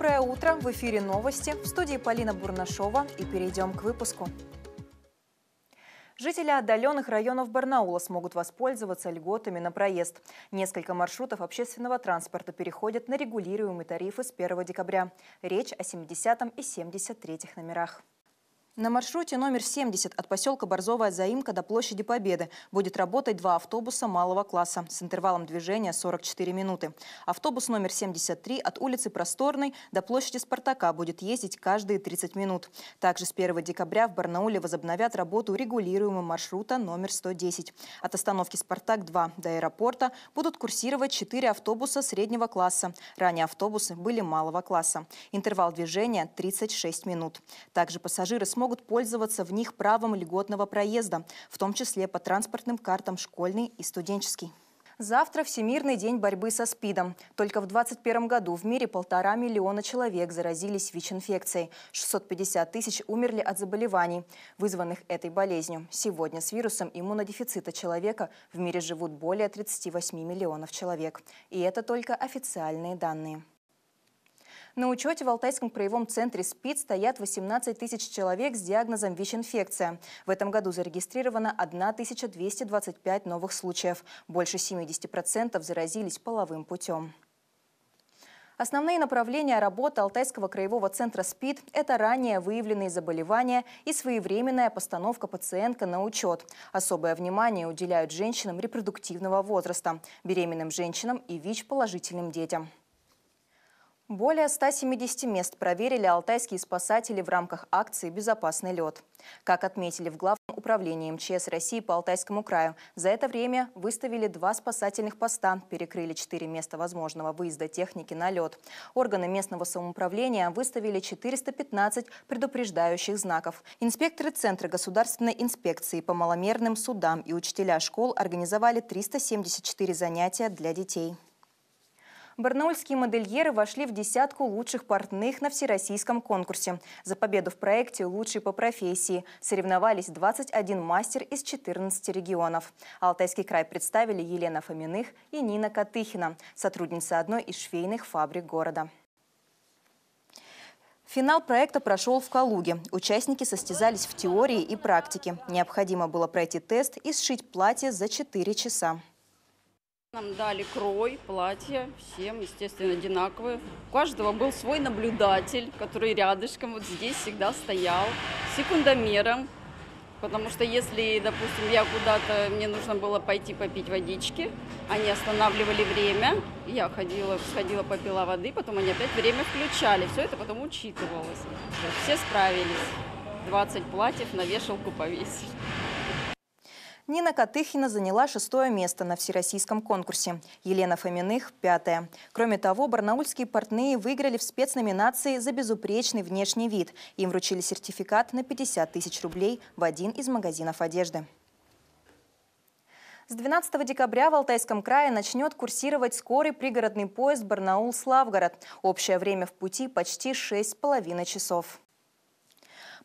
Доброе утро! В эфире новости. В студии Полина Бурнашова. И перейдем к выпуску. Жители отдаленных районов Барнаула смогут воспользоваться льготами на проезд. Несколько маршрутов общественного транспорта переходят на регулируемые тарифы с 1 декабря. Речь о 70 и 73 номерах. На маршруте номер 70 от поселка Борзовая Заимка до площади Победы будет работать два автобуса малого класса с интервалом движения 44 минуты. Автобус номер 73 от улицы Просторной до площади Спартака будет ездить каждые 30 минут. Также с 1 декабря в Барнауле возобновят работу регулируемого маршрута номер 110. От остановки «Спартак-2» до аэропорта будут курсировать 4 автобуса среднего класса. Ранее автобусы были малого класса. Интервал движения 36 минут. Также пассажиры смогут могут пользоваться в них правом льготного проезда, в том числе по транспортным картам школьный и студенческий. Завтра Всемирный день борьбы со СПИДом. Только в 2021 году в мире полтора миллиона человек заразились ВИЧ-инфекцией. 650 тысяч умерли от заболеваний, вызванных этой болезнью. Сегодня с вирусом иммунодефицита человека в мире живут более 38 миллионов человек. И это только официальные данные. На учете в Алтайском краевом центре СПИД стоят 18 тысяч человек с диагнозом ВИЧ-инфекция. В этом году зарегистрировано 1225 новых случаев. Больше 70% заразились половым путем. Основные направления работы Алтайского краевого центра СПИД – это ранее выявленные заболевания и своевременная постановка пациентка на учет. Особое внимание уделяют женщинам репродуктивного возраста, беременным женщинам и ВИЧ-положительным детям. Более 170 мест проверили алтайские спасатели в рамках акции «Безопасный лед». Как отметили в Главном управлении МЧС России по Алтайскому краю, за это время выставили два спасательных поста, перекрыли четыре места возможного выезда техники на лед. Органы местного самоуправления выставили 415 предупреждающих знаков. Инспекторы Центра государственной инспекции по маломерным судам и учителя школ организовали 374 занятия для детей. Барнаульские модельеры вошли в десятку лучших портных на всероссийском конкурсе. За победу в проекте "Лучший по профессии» соревновались 21 мастер из 14 регионов. Алтайский край представили Елена Фоминых и Нина Катыхина, сотрудница одной из швейных фабрик города. Финал проекта прошел в Калуге. Участники состязались в теории и практике. Необходимо было пройти тест и сшить платье за 4 часа. Нам дали крой, платья, всем, естественно, одинаковые. У каждого был свой наблюдатель, который рядышком вот здесь всегда стоял, секундомером. Потому что если, допустим, я куда-то, мне нужно было пойти попить водички, они останавливали время, я ходила, сходила, попила воды, потом они опять время включали. Все это потом учитывалось. Все справились. 20 платьев на вешалку повесили. Нина Катыхина заняла шестое место на всероссийском конкурсе, Елена Фоминых – пятое. Кроме того, барнаульские портные выиграли в спецноминации за безупречный внешний вид. Им вручили сертификат на 50 тысяч рублей в один из магазинов одежды. С 12 декабря в Алтайском крае начнет курсировать скорый пригородный поезд Барнаул-Славгород. Общее время в пути почти 6,5 часов.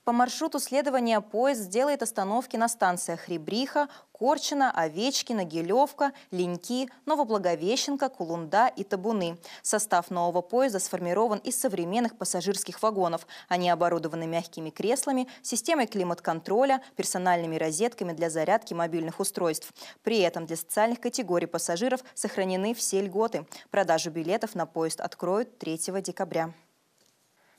По маршруту следования поезд сделает остановки на станциях Ребриха, Корчина, Овечкина, Гелевка, Леньки, Новоблаговещенко, Кулунда и Табуны. Состав нового поезда сформирован из современных пассажирских вагонов. Они оборудованы мягкими креслами, системой климат-контроля, персональными розетками для зарядки мобильных устройств. При этом для социальных категорий пассажиров сохранены все льготы. Продажу билетов на поезд откроют 3 декабря.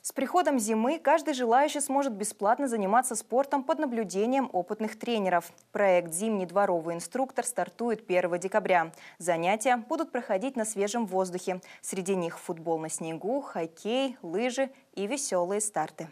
С приходом зимы каждый желающий сможет бесплатно заниматься спортом под наблюдением опытных тренеров. Проект «Зимний дворовый инструктор» стартует 1 декабря. Занятия будут проходить на свежем воздухе. Среди них футбол на снегу, хоккей, лыжи и веселые старты.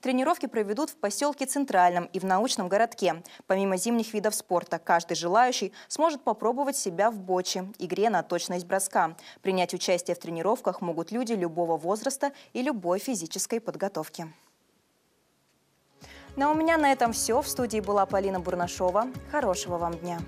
Тренировки проведут в поселке Центральном и в научном городке. Помимо зимних видов спорта, каждый желающий сможет попробовать себя в боче, игре на точность броска. Принять участие в тренировках могут люди любого возраста и любой физической подготовки. Ну а у меня на этом все. В студии была Полина Бурнашова. Хорошего вам дня!